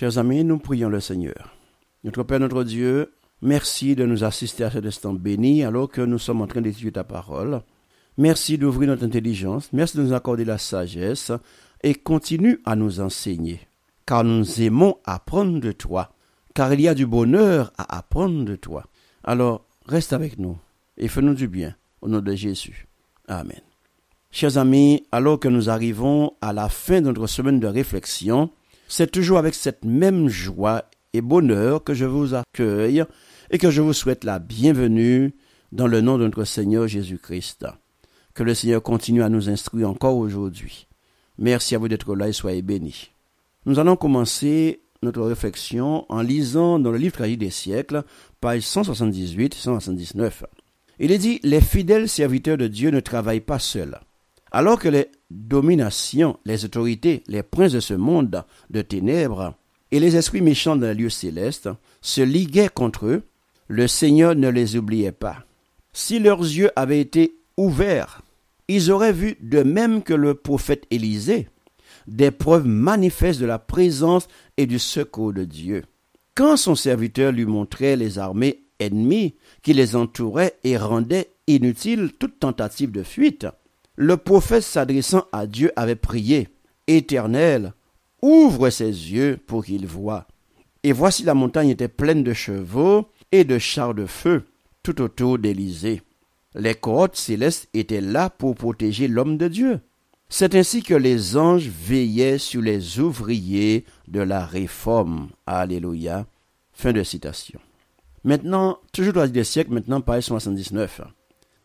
Chers amis, nous prions le Seigneur. Notre Père, notre Dieu, merci de nous assister à cet instant béni alors que nous sommes en train d'étudier ta parole. Merci d'ouvrir notre intelligence, merci de nous accorder la sagesse et continue à nous enseigner, car nous aimons apprendre de toi, car il y a du bonheur à apprendre de toi. Alors, reste avec nous et fais-nous du bien, au nom de Jésus. Amen. Chers amis, alors que nous arrivons à la fin de notre semaine de réflexion, c'est toujours avec cette même joie et bonheur que je vous accueille et que je vous souhaite la bienvenue dans le nom de notre Seigneur Jésus-Christ. Que le Seigneur continue à nous instruire encore aujourd'hui. Merci à vous d'être là et soyez bénis. Nous allons commencer notre réflexion en lisant dans le livre tragique des siècles, page 178 179. Il est dit, les fidèles serviteurs de Dieu ne travaillent pas seuls. Alors que les domination les autorités, les princes de ce monde de ténèbres et les esprits méchants dans les lieu céleste se liguaient contre eux, le Seigneur ne les oubliait pas. Si leurs yeux avaient été ouverts, ils auraient vu, de même que le prophète Élisée, des preuves manifestes de la présence et du secours de Dieu. Quand son serviteur lui montrait les armées ennemies qui les entouraient et rendaient inutile toute tentative de fuite, le prophète s'adressant à Dieu avait prié, Éternel, ouvre ses yeux pour qu'il voie. Et voici la montagne était pleine de chevaux et de chars de feu tout autour d'Élysée. Les cohortes célestes étaient là pour protéger l'homme de Dieu. C'est ainsi que les anges veillaient sur les ouvriers de la réforme. Alléluia. Fin de citation. Maintenant, toujours dans des siècles, maintenant, page 79.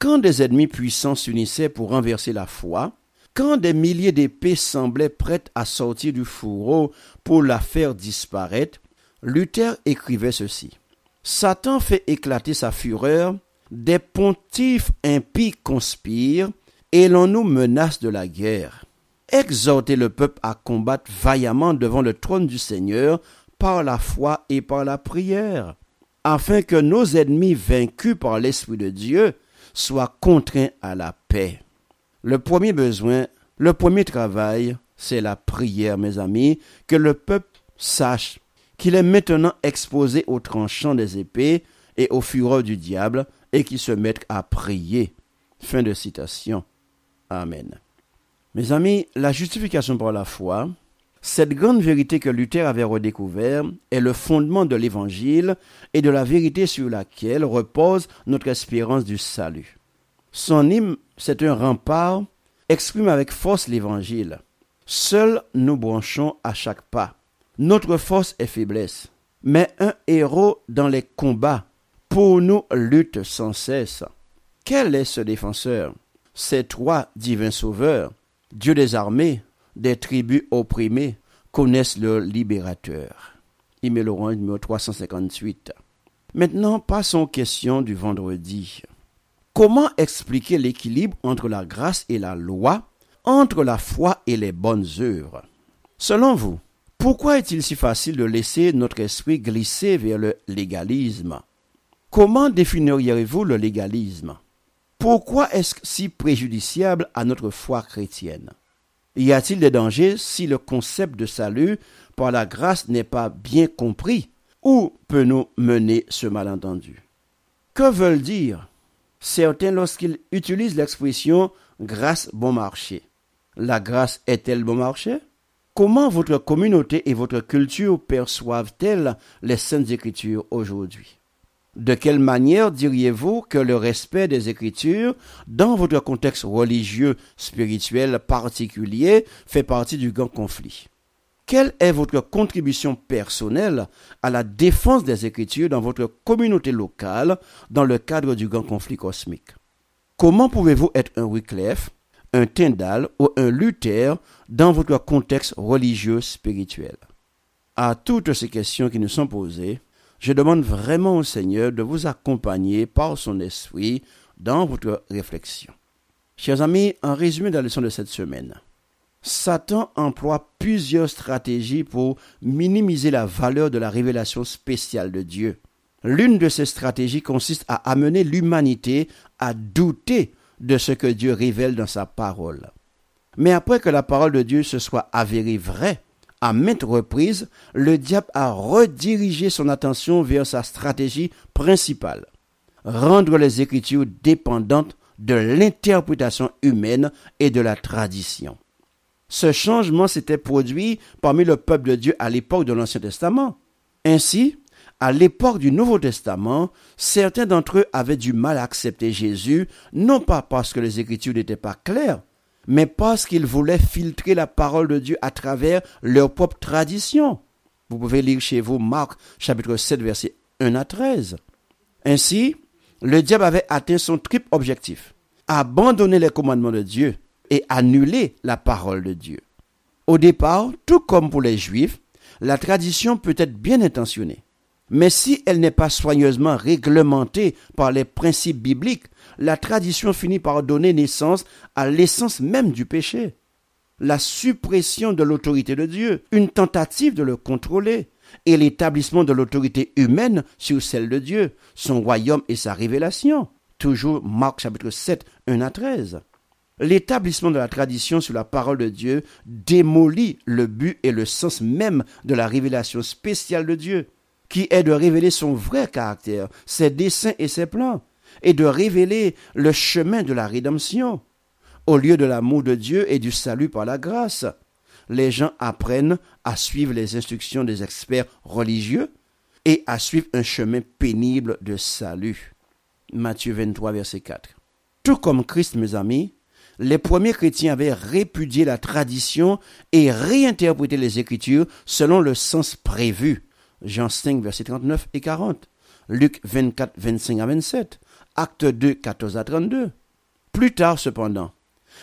Quand des ennemis puissants s'unissaient pour renverser la foi, quand des milliers d'épées semblaient prêtes à sortir du fourreau pour la faire disparaître, Luther écrivait ceci. Satan fait éclater sa fureur, des pontifs impies conspirent, et l'on nous menace de la guerre. Exhortez le peuple à combattre vaillamment devant le trône du Seigneur par la foi et par la prière, afin que nos ennemis vaincus par l'Esprit de Dieu soit contraint à la paix. Le premier besoin, le premier travail, c'est la prière, mes amis, que le peuple sache qu'il est maintenant exposé au tranchant des épées et aux fureurs du diable, et qu'il se mette à prier. Fin de citation. Amen. Mes amis, la justification par la foi, cette grande vérité que Luther avait redécouvert est le fondement de l'Évangile et de la vérité sur laquelle repose notre espérance du salut. Son hymne, c'est un rempart, exprime avec force l'Évangile. Seuls nous branchons à chaque pas. Notre force est faiblesse, mais un héros dans les combats pour nous lutte sans cesse. Quel est ce défenseur C'est toi, divin sauveur, Dieu des armées, des tribus opprimées connaissent leur libérateur. numéro 358. Maintenant, passons aux questions du vendredi. Comment expliquer l'équilibre entre la grâce et la loi, entre la foi et les bonnes œuvres Selon vous, pourquoi est-il si facile de laisser notre esprit glisser vers le légalisme Comment définiriez-vous le légalisme Pourquoi est-ce si préjudiciable à notre foi chrétienne y a-t-il des dangers si le concept de salut par la grâce n'est pas bien compris Où peut on mener ce malentendu Que veulent dire certains lorsqu'ils utilisent l'expression grâce bon marché La grâce est-elle bon marché Comment votre communauté et votre culture perçoivent-elles les saintes écritures aujourd'hui de quelle manière diriez-vous que le respect des Écritures, dans votre contexte religieux, spirituel particulier, fait partie du grand conflit Quelle est votre contribution personnelle à la défense des Écritures dans votre communauté locale dans le cadre du grand conflit cosmique Comment pouvez-vous être un Wycliffe, un Tyndall ou un Luther dans votre contexte religieux spirituel À toutes ces questions qui nous sont posées, je demande vraiment au Seigneur de vous accompagner par son esprit dans votre réflexion. Chers amis, en résumé de la leçon de cette semaine, Satan emploie plusieurs stratégies pour minimiser la valeur de la révélation spéciale de Dieu. L'une de ces stratégies consiste à amener l'humanité à douter de ce que Dieu révèle dans sa parole. Mais après que la parole de Dieu se soit avérée vraie, à maintes reprises, le diable a redirigé son attention vers sa stratégie principale. Rendre les Écritures dépendantes de l'interprétation humaine et de la tradition. Ce changement s'était produit parmi le peuple de Dieu à l'époque de l'Ancien Testament. Ainsi, à l'époque du Nouveau Testament, certains d'entre eux avaient du mal à accepter Jésus, non pas parce que les Écritures n'étaient pas claires, mais parce qu'ils voulaient filtrer la parole de Dieu à travers leur propre tradition. Vous pouvez lire chez vous Marc chapitre 7 verset 1 à 13. Ainsi, le diable avait atteint son triple objectif, abandonner les commandements de Dieu et annuler la parole de Dieu. Au départ, tout comme pour les Juifs, la tradition peut être bien intentionnée, mais si elle n'est pas soigneusement réglementée par les principes bibliques, la tradition finit par donner naissance à l'essence même du péché. La suppression de l'autorité de Dieu, une tentative de le contrôler, et l'établissement de l'autorité humaine sur celle de Dieu, son royaume et sa révélation. Toujours Marc chapitre 7, 1 à 13. L'établissement de la tradition sur la parole de Dieu démolit le but et le sens même de la révélation spéciale de Dieu qui est de révéler son vrai caractère, ses desseins et ses plans, et de révéler le chemin de la rédemption. Au lieu de l'amour de Dieu et du salut par la grâce, les gens apprennent à suivre les instructions des experts religieux et à suivre un chemin pénible de salut. Matthieu 23, verset 4. Tout comme Christ, mes amis, les premiers chrétiens avaient répudié la tradition et réinterprété les Écritures selon le sens prévu, Jean 5, verset 39 et 40. Luc 24, 25 à 27. Acte 2, 14 à 32. Plus tard, cependant,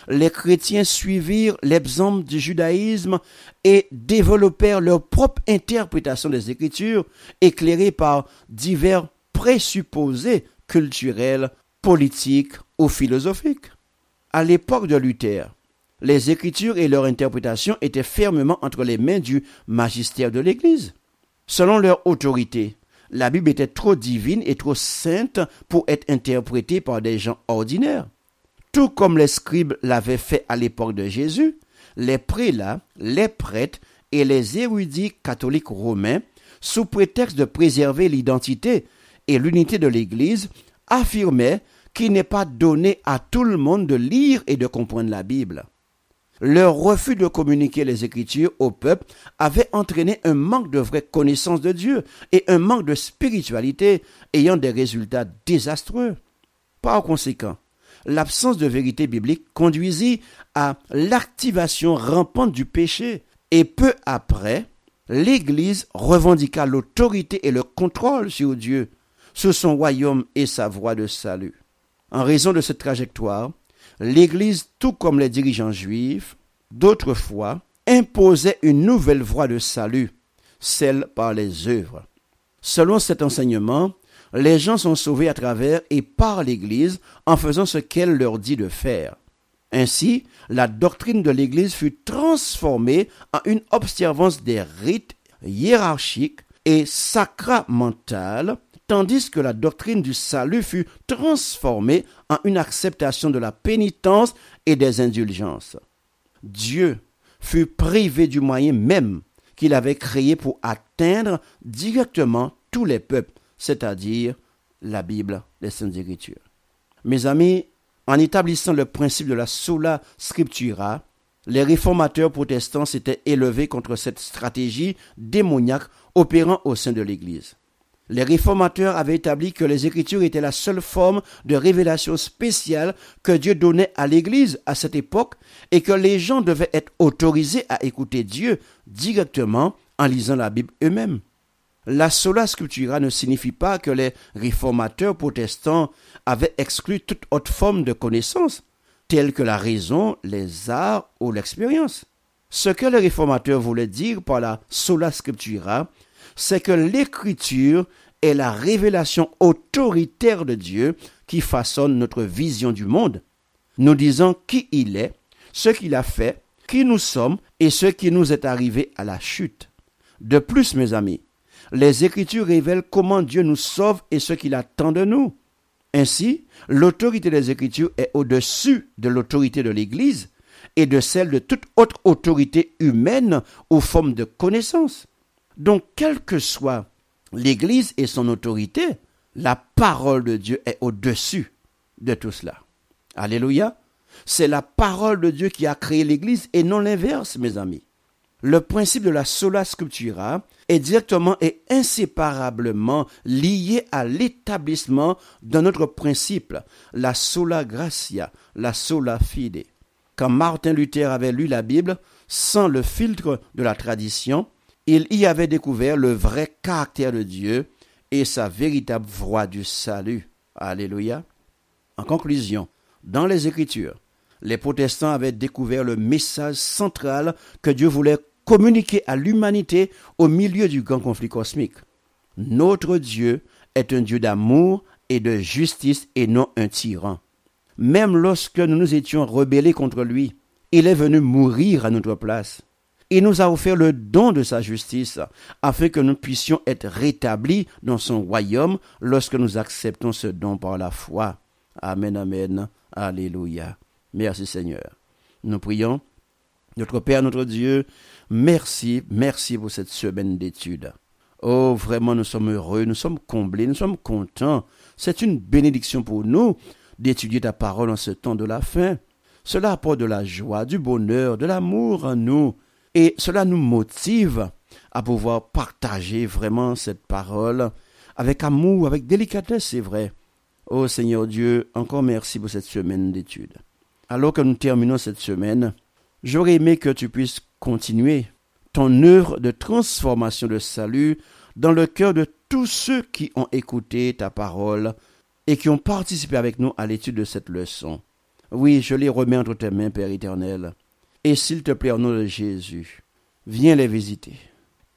les chrétiens suivirent l'exemple du judaïsme et développèrent leur propre interprétation des Écritures, éclairée par divers présupposés culturels, politiques ou philosophiques. À l'époque de Luther, les Écritures et leur interprétation étaient fermement entre les mains du magistère de l'Église. Selon leur autorité, la Bible était trop divine et trop sainte pour être interprétée par des gens ordinaires. Tout comme les scribes l'avaient fait à l'époque de Jésus, les prélats, les prêtres et les érudits catholiques romains, sous prétexte de préserver l'identité et l'unité de l'Église, affirmaient qu'il n'est pas donné à tout le monde de lire et de comprendre la Bible. Leur refus de communiquer les Écritures au peuple avait entraîné un manque de vraie connaissance de Dieu et un manque de spiritualité ayant des résultats désastreux. Par conséquent, l'absence de vérité biblique conduisit à l'activation rampante du péché et peu après, l'Église revendiqua l'autorité et le contrôle sur Dieu, sur son royaume et sa voie de salut. En raison de cette trajectoire, l'Église, tout comme les dirigeants juifs d'autrefois, imposait une nouvelle voie de salut, celle par les œuvres. Selon cet enseignement, les gens sont sauvés à travers et par l'Église en faisant ce qu'elle leur dit de faire. Ainsi, la doctrine de l'Église fut transformée en une observance des rites hiérarchiques et sacramentales tandis que la doctrine du salut fut transformée en une acceptation de la pénitence et des indulgences. Dieu fut privé du moyen même qu'il avait créé pour atteindre directement tous les peuples, c'est-à-dire la Bible, les Saintes Écritures. Mes amis, en établissant le principe de la sola scriptura, les réformateurs protestants s'étaient élevés contre cette stratégie démoniaque opérant au sein de l'Église. Les réformateurs avaient établi que les Écritures étaient la seule forme de révélation spéciale que Dieu donnait à l'Église à cette époque et que les gens devaient être autorisés à écouter Dieu directement en lisant la Bible eux-mêmes. La sola scriptura ne signifie pas que les réformateurs protestants avaient exclu toute autre forme de connaissance, telle que la raison, les arts ou l'expérience. Ce que les réformateurs voulaient dire par la sola scriptura, c'est que l'écriture est la révélation autoritaire de Dieu qui façonne notre vision du monde, nous disant qui il est, ce qu'il a fait, qui nous sommes et ce qui nous est arrivé à la chute. De plus, mes amis, les Écritures révèlent comment Dieu nous sauve et ce qu'il attend de nous. Ainsi, l'autorité des Écritures est au-dessus de l'autorité de l'Église et de celle de toute autre autorité humaine ou forme de connaissance. Donc, quel que soit l'Église et son autorité, la parole de Dieu est au-dessus de tout cela. Alléluia. C'est la parole de Dieu qui a créé l'Église et non l'inverse, mes amis. Le principe de la sola scriptura est directement et inséparablement lié à l'établissement d'un autre principe, la sola gratia, la sola fide. Quand Martin Luther avait lu la Bible sans le filtre de la tradition, il y avait découvert le vrai caractère de Dieu et sa véritable voie du salut. Alléluia. En conclusion, dans les Écritures, les protestants avaient découvert le message central que Dieu voulait communiquer à l'humanité au milieu du grand conflit cosmique. Notre Dieu est un Dieu d'amour et de justice et non un tyran. Même lorsque nous nous étions rebellés contre lui, il est venu mourir à notre place. Il nous a offert le don de sa justice afin que nous puissions être rétablis dans son royaume lorsque nous acceptons ce don par la foi. Amen, amen. Alléluia. Merci Seigneur. Nous prions. Notre Père, notre Dieu, merci, merci pour cette semaine d'étude. Oh, vraiment, nous sommes heureux, nous sommes comblés, nous sommes contents. C'est une bénédiction pour nous d'étudier ta parole en ce temps de la fin. Cela apporte de la joie, du bonheur, de l'amour à nous. Et cela nous motive à pouvoir partager vraiment cette parole avec amour, avec délicatesse, c'est vrai. Oh Seigneur Dieu, encore merci pour cette semaine d'étude. Alors que nous terminons cette semaine, j'aurais aimé que tu puisses continuer ton œuvre de transformation de salut dans le cœur de tous ceux qui ont écouté ta parole et qui ont participé avec nous à l'étude de cette leçon. Oui, je les remets entre tes mains, Père éternel. Et s'il te plaît, au nom de Jésus, viens les visiter.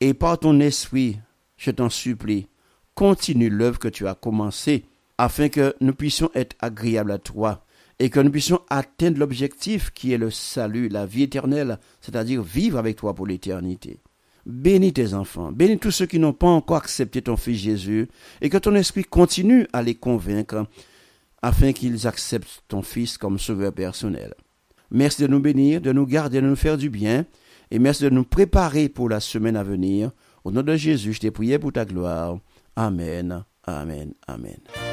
Et par ton esprit, je t'en supplie, continue l'œuvre que tu as commencée afin que nous puissions être agréables à toi et que nous puissions atteindre l'objectif qui est le salut, la vie éternelle, c'est-à-dire vivre avec toi pour l'éternité. Bénis tes enfants, bénis tous ceux qui n'ont pas encore accepté ton Fils Jésus, et que ton esprit continue à les convaincre afin qu'ils acceptent ton Fils comme sauveur personnel. Merci de nous bénir, de nous garder, de nous faire du bien. Et merci de nous préparer pour la semaine à venir. Au nom de Jésus, je t'ai prié pour ta gloire. Amen, amen, amen.